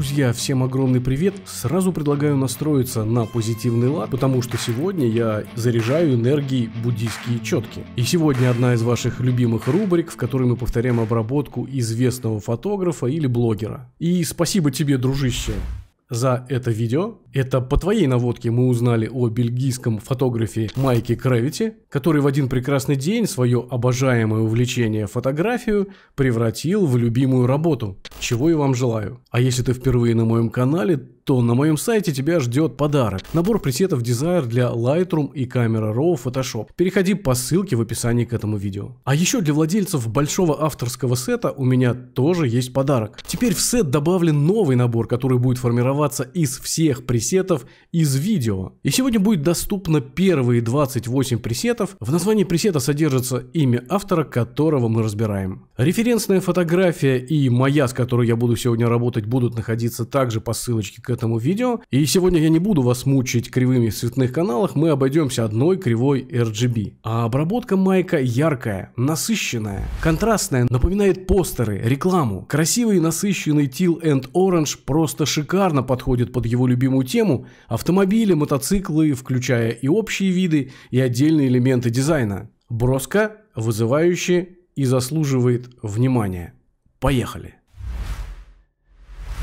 Друзья, всем огромный привет! Сразу предлагаю настроиться на позитивный лад, потому что сегодня я заряжаю энергией буддийские четки. И сегодня одна из ваших любимых рубрик, в которой мы повторяем обработку известного фотографа или блогера. И спасибо тебе, дружище! за это видео. Это по твоей наводке мы узнали о бельгийском фотографе Майке Крэвити, который в один прекрасный день свое обожаемое увлечение фотографию превратил в любимую работу, чего я вам желаю. А если ты впервые на моем канале, что на моем сайте тебя ждет подарок. Набор пресетов Desire для Lightroom и камера RAW Photoshop. Переходи по ссылке в описании к этому видео. А еще для владельцев большого авторского сета у меня тоже есть подарок. Теперь в сет добавлен новый набор, который будет формироваться из всех пресетов из видео. И сегодня будет доступно первые 28 пресетов. В названии пресета содержится имя автора, которого мы разбираем. Референсная фотография и моя, с которой я буду сегодня работать, будут находиться также по ссылочке к этому этому видео. И сегодня я не буду вас мучить кривыми в цветных каналах, мы обойдемся одной кривой RGB. А обработка майка яркая, насыщенная, контрастная, напоминает постеры, рекламу. Красивый насыщенный Teal and Orange просто шикарно подходит под его любимую тему – автомобили, мотоциклы, включая и общие виды, и отдельные элементы дизайна. Броско, вызывающе и заслуживает внимания. Поехали!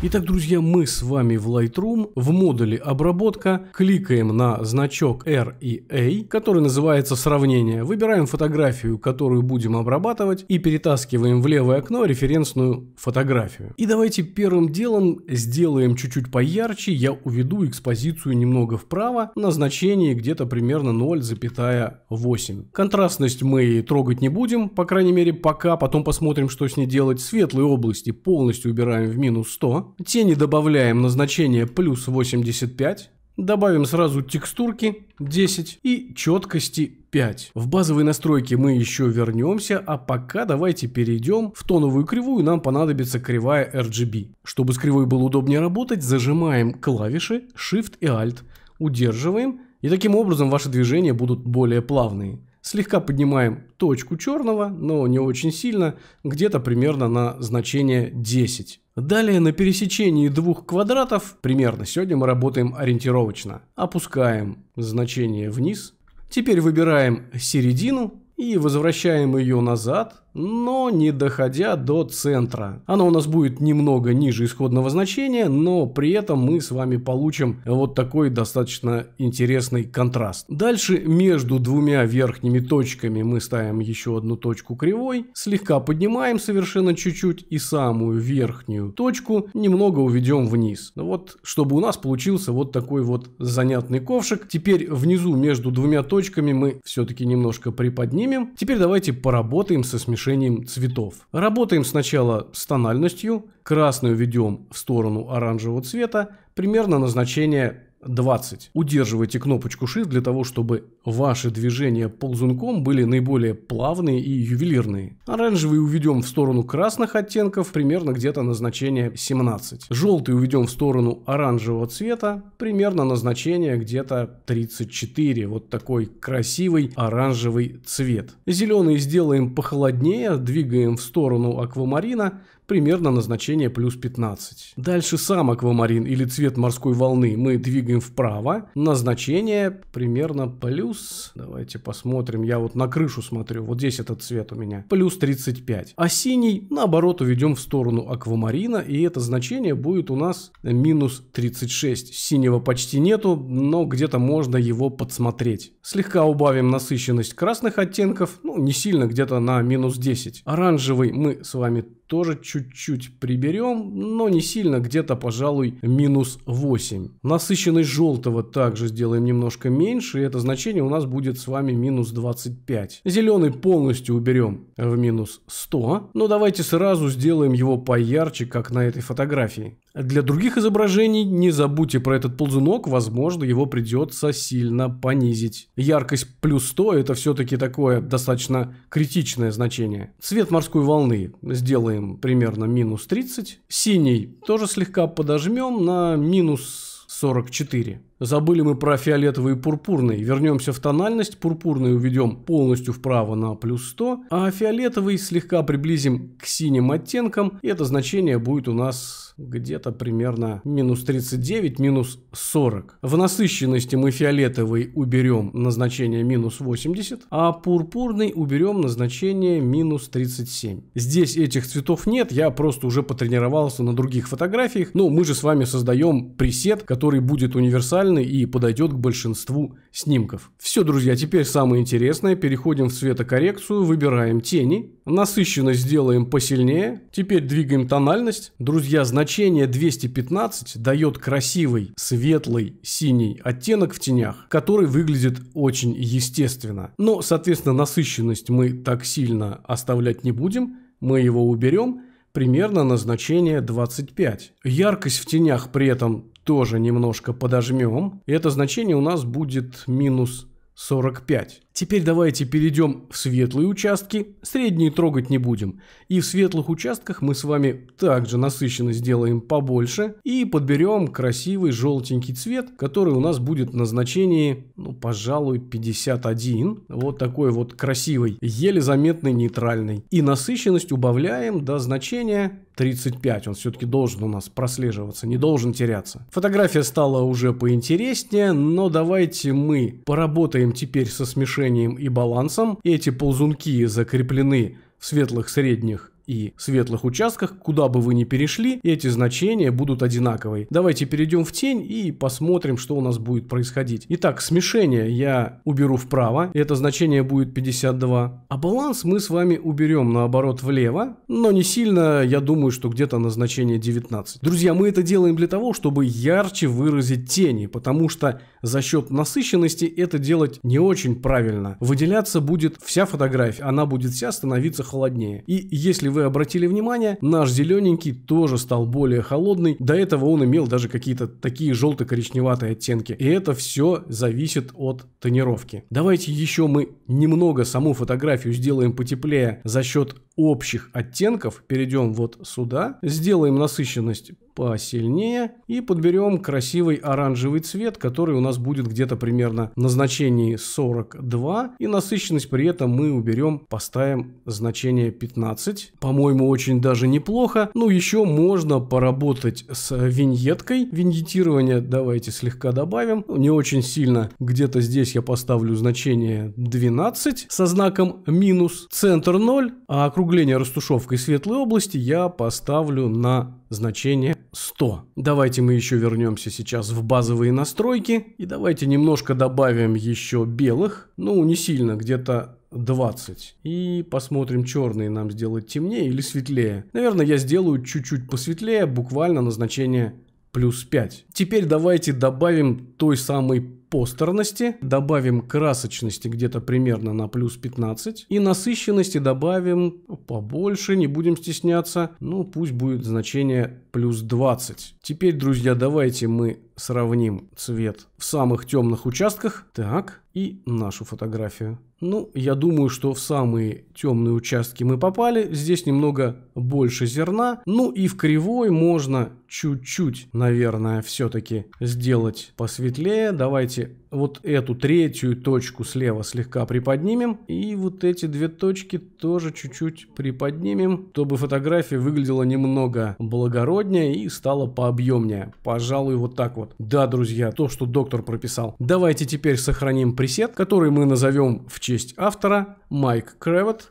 Итак, друзья, мы с вами в Lightroom. В модуле «Обработка» кликаем на значок R и A, который называется «Сравнение». Выбираем фотографию, которую будем обрабатывать, и перетаскиваем в левое окно референсную фотографию. И давайте первым делом сделаем чуть-чуть поярче. Я уведу экспозицию немного вправо на значение где-то примерно 0,8. Контрастность мы трогать не будем, по крайней мере пока. Потом посмотрим, что с ней делать. Светлые области полностью убираем в минус 100 тени добавляем на значение плюс 85, добавим сразу текстурки 10 и четкости 5. В базовые настройки мы еще вернемся, а пока давайте перейдем в тоновую кривую, нам понадобится кривая RGB. Чтобы с кривой было удобнее работать, зажимаем клавиши Shift и Alt, удерживаем, и таким образом ваши движения будут более плавные. Слегка поднимаем точку черного, но не очень сильно, где-то примерно на значение 10. Далее на пересечении двух квадратов, примерно сегодня мы работаем ориентировочно, опускаем значение вниз. Теперь выбираем середину и возвращаем ее назад но не доходя до центра. Оно у нас будет немного ниже исходного значения, но при этом мы с вами получим вот такой достаточно интересный контраст. Дальше между двумя верхними точками мы ставим еще одну точку кривой, слегка поднимаем совершенно чуть-чуть и самую верхнюю точку немного уведем вниз. Вот, чтобы у нас получился вот такой вот занятный ковшик. Теперь внизу между двумя точками мы все-таки немножко приподнимем. Теперь давайте поработаем со смешением смешением цветов. Работаем сначала с тональностью, красную ведем в сторону оранжевого цвета, примерно назначение 20. Удерживайте кнопочку Shift для того, чтобы ваши движения ползунком были наиболее плавные и ювелирные. Оранжевый уведем в сторону красных оттенков, примерно где-то на значение 17. Желтый уведем в сторону оранжевого цвета, примерно на значение где-то 34. Вот такой красивый оранжевый цвет. Зеленый сделаем похолоднее, двигаем в сторону аквамарина, примерно на значение плюс 15. Дальше сам аквамарин или цвет морской волны мы двигаем двигаем вправо. Назначение примерно плюс... Давайте посмотрим. Я вот на крышу смотрю. Вот здесь этот цвет у меня. Плюс 35. А синий, наоборот, уведем в сторону аквамарина. И это значение будет у нас минус 36. Синего почти нету, но где-то можно его подсмотреть. Слегка убавим насыщенность красных оттенков. Ну, не сильно, где-то на минус 10. Оранжевый мы с вами тоже чуть-чуть приберем, но не сильно, где-то, пожалуй, минус 8. Насыщенность желтого также сделаем немножко меньше, и это значение у нас будет с вами минус 25. Зеленый полностью уберем в минус 100, но ну, давайте сразу сделаем его поярче, как на этой фотографии. Для других изображений не забудьте про этот ползунок, возможно, его придется сильно понизить. Яркость плюс 100 это все-таки такое достаточно критичное значение. Цвет морской волны сделаем делаем примерно минус 30. Синий тоже слегка подожмем на минус 44. Забыли мы про фиолетовый и пурпурный. Вернемся в тональность, пурпурный уведем полностью вправо на плюс 100, а фиолетовый слегка приблизим к синим оттенкам, и это значение будет у нас где-то примерно минус 39, минус 40. В насыщенности мы фиолетовый уберем на значение минус 80, а пурпурный уберем на значение минус 37. Здесь этих цветов нет, я просто уже потренировался на других фотографиях, но ну, мы же с вами создаем пресет, который будет универсальным уникальный и подойдет к большинству снимков. Все, друзья, теперь самое интересное. Переходим в цветокоррекцию, выбираем тени. Насыщенность сделаем посильнее. Теперь двигаем тональность. Друзья, значение 215 дает красивый, светлый, синий оттенок в тенях, который выглядит очень естественно. Но, соответственно, насыщенность мы так сильно оставлять не будем. Мы его уберем примерно на значение 25. Яркость в тенях при этом тоже немножко подожмем. И это значение у нас будет минус 45. Теперь давайте перейдем в светлые участки, средние трогать не будем. И в светлых участках мы с вами также насыщенность сделаем побольше и подберем красивый желтенький цвет, который у нас будет на значении, ну, пожалуй, 51. Вот такой вот красивый, еле заметный нейтральный. И насыщенность убавляем до значения 35, он все-таки должен у нас прослеживаться, не должен теряться. Фотография стала уже поинтереснее, но давайте мы поработаем теперь со смешением движением и балансом, эти ползунки закреплены в светлых средних и светлых участках, куда бы вы ни перешли, эти значения будут одинаковые. Давайте перейдем в тень и посмотрим, что у нас будет происходить. Итак, смешение я уберу вправо, это значение будет 52, а баланс мы с вами уберем наоборот влево, но не сильно, я думаю, что где-то на значение 19. Друзья, мы это делаем для того, чтобы ярче выразить тени, потому что за счет насыщенности это делать не очень правильно. Выделяться будет вся фотография, она будет вся становиться холоднее. И если вы вы обратили внимание, наш зелененький тоже стал более холодный. До этого он имел даже какие-то такие желто-коричневатые оттенки. И это все зависит от тонировки. Давайте еще мы немного саму фотографию сделаем потеплее за счет общих оттенков. Перейдем вот сюда, сделаем насыщенность посильнее и подберем красивый оранжевый цвет, который у нас будет где-то примерно на значении 42 и насыщенность при этом мы уберем, поставим значение 15. По-моему, очень даже неплохо. Ну, еще можно поработать с виньеткой. Виньетирование давайте слегка добавим. Не очень сильно. Где-то здесь я поставлю значение 12 со знаком минус, центр 0, а округление растушевкой светлой области я поставлю на значение 100. Давайте мы еще вернемся сейчас в базовые настройки и давайте немножко добавим еще белых, ну не сильно, где-то 20. И посмотрим, черные нам сделать темнее или светлее. Наверное, я сделаю чуть-чуть посветлее, буквально на значение плюс 5. Теперь давайте добавим той самой постерности, добавим красочности где-то примерно на плюс 15 и насыщенности добавим побольше, не будем стесняться, ну пусть будет значение плюс 20. Теперь, друзья, давайте мы сравним цвет в самых темных участках. Так, и нашу фотографию. Ну, я думаю, что в самые темные участки мы попали. Здесь немного больше зерна. Ну и в кривой можно чуть-чуть, наверное, все-таки сделать посветлее. Давайте вот эту третью точку слева слегка приподнимем. И вот эти две точки тоже чуть-чуть приподнимем, чтобы фотография выглядела немного благороднее и стала пообъемнее. Пожалуй, вот так вот. Да, друзья, то, что доктор прописал. Давайте теперь сохраним пресет, который мы назовем в честь автора Майк Крэвет.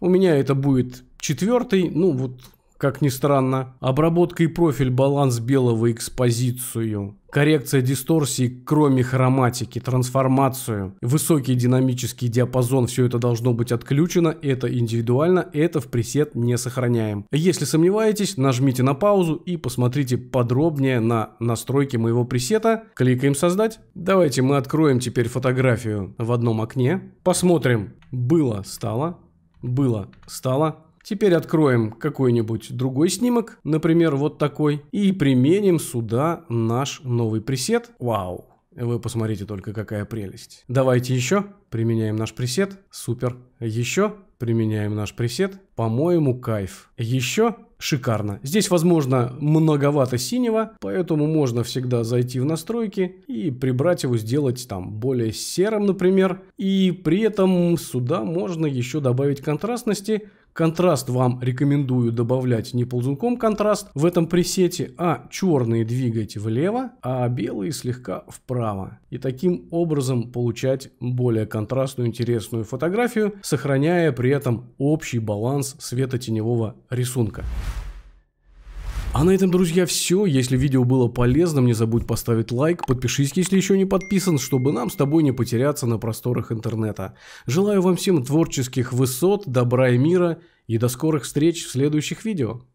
У меня это будет четвертый, ну вот как ни странно, обработка и профиль баланс белого экспозицию, коррекция дисторсии, кроме хроматики, трансформацию, высокий динамический диапазон, все это должно быть отключено, это индивидуально, это в пресет не сохраняем. Если сомневаетесь, нажмите на паузу и посмотрите подробнее на настройки моего пресета, кликаем создать. Давайте мы откроем теперь фотографию в одном окне, посмотрим, было, стало, было, стало, Теперь откроем какой-нибудь другой снимок, например, вот такой, и применим сюда наш новый пресет. Вау! Вы посмотрите только, какая прелесть. Давайте еще применяем наш пресет. Супер. Еще применяем наш пресет. По-моему, кайф. Еще шикарно. Здесь, возможно, многовато синего, поэтому можно всегда зайти в настройки и прибрать его, сделать там более серым, например. И при этом сюда можно еще добавить контрастности, Контраст вам рекомендую добавлять не ползунком контраст в этом пресете, а черные двигайте влево, а белые слегка вправо. И таким образом получать более контрастную интересную фотографию, сохраняя при этом общий баланс светотеневого рисунка. А на этом, друзья, все. Если видео было полезным, не забудь поставить лайк, подпишись, если еще не подписан, чтобы нам с тобой не потеряться на просторах интернета. Желаю вам всем творческих высот, добра и мира, и до скорых встреч в следующих видео.